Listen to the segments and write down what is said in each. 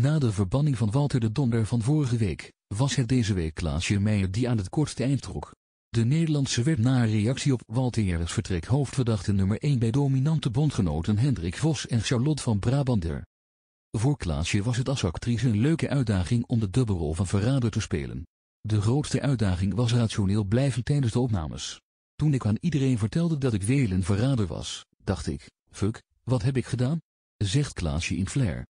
Na de verbanning van Walter de Donder van vorige week, was het deze week Klaasje Meijer die aan het kortste eind trok. De Nederlandse werd na reactie op Walter's vertrek hoofdverdachte nummer 1 bij dominante bondgenoten Hendrik Vos en Charlotte van Brabander. Voor Klaasje was het als actrice een leuke uitdaging om de dubbelrol van verrader te spelen. De grootste uitdaging was rationeel blijven tijdens de opnames. Toen ik aan iedereen vertelde dat ik weer een verrader was, dacht ik, fuck, wat heb ik gedaan? Zegt Klaasje in flair.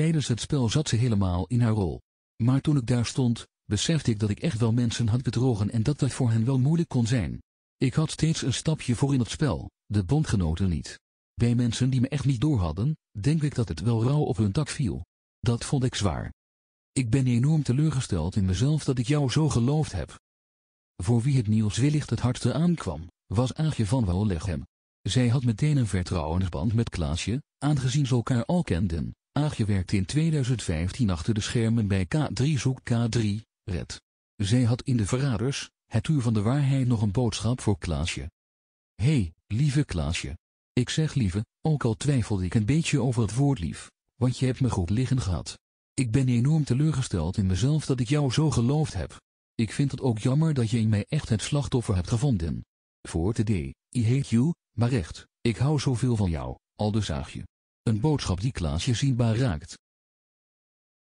Tijdens het spel zat ze helemaal in haar rol. Maar toen ik daar stond, besefte ik dat ik echt wel mensen had bedrogen en dat dat voor hen wel moeilijk kon zijn. Ik had steeds een stapje voor in het spel, de bondgenoten niet. Bij mensen die me echt niet doorhadden, denk ik dat het wel rauw op hun tak viel. Dat vond ik zwaar. Ik ben enorm teleurgesteld in mezelf dat ik jou zo geloofd heb. Voor wie het nieuws wellicht het hardste aankwam, was Aagje van Wallegem. Zij had meteen een vertrouwensband met Klaasje, aangezien ze elkaar al kenden. Aagje werkte in 2015 achter de schermen bij K3 zoek K3, Red. Zij had in De Verraders, Het Uur van de Waarheid nog een boodschap voor Klaasje. hey, lieve Klaasje. Ik zeg lieve, ook al twijfelde ik een beetje over het woord lief, want je hebt me goed liggen gehad. Ik ben enorm teleurgesteld in mezelf dat ik jou zo geloofd heb. Ik vind het ook jammer dat je in mij echt het slachtoffer hebt gevonden. Voor de D, I hate you, maar echt, ik hou zoveel van jou, al de zaagje. Een boodschap die Klaasje zichtbaar raakt